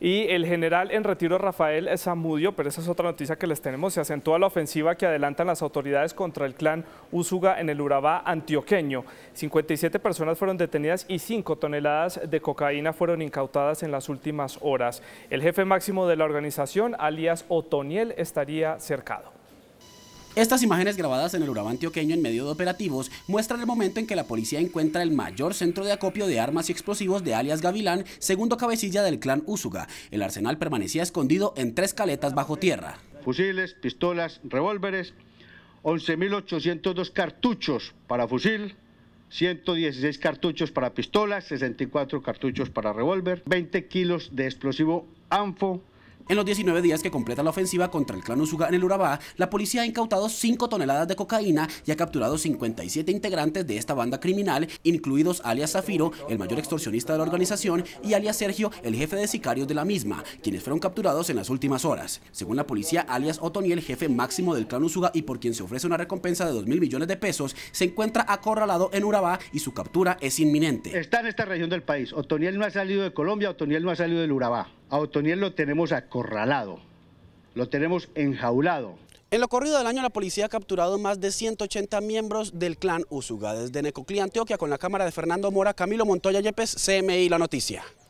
Y el general en retiro Rafael Zamudio, pero esa es otra noticia que les tenemos, se acentúa la ofensiva que adelantan las autoridades contra el clan Usuga en el Urabá antioqueño. 57 personas fueron detenidas y 5 toneladas de cocaína fueron incautadas en las últimas horas. El jefe máximo de la organización, alias Otoniel, estaría cercado. Estas imágenes grabadas en el Urabá en medio de operativos muestran el momento en que la policía encuentra el mayor centro de acopio de armas y explosivos de alias Gavilán, segundo cabecilla del clan Úsuga. El arsenal permanecía escondido en tres caletas bajo tierra. Fusiles, pistolas, revólveres, 11.802 cartuchos para fusil, 116 cartuchos para pistolas, 64 cartuchos para revólver, 20 kilos de explosivo ANFO, en los 19 días que completa la ofensiva contra el clan Usuga en el Urabá, la policía ha incautado 5 toneladas de cocaína y ha capturado 57 integrantes de esta banda criminal, incluidos alias Zafiro, el mayor extorsionista de la organización, y alias Sergio, el jefe de sicarios de la misma, quienes fueron capturados en las últimas horas. Según la policía, alias Otoniel, jefe máximo del clan Usuga y por quien se ofrece una recompensa de 2 mil millones de pesos, se encuentra acorralado en Urabá y su captura es inminente. Está en esta región del país. Otoniel no ha salido de Colombia, Otoniel no ha salido del Urabá a Otoniel lo tenemos acorralado, lo tenemos enjaulado. En lo corrido del año, la policía ha capturado más de 180 miembros del clan Usuga. Desde Necoclí, Antioquia, con la cámara de Fernando Mora, Camilo Montoya Yepes, CMI La Noticia.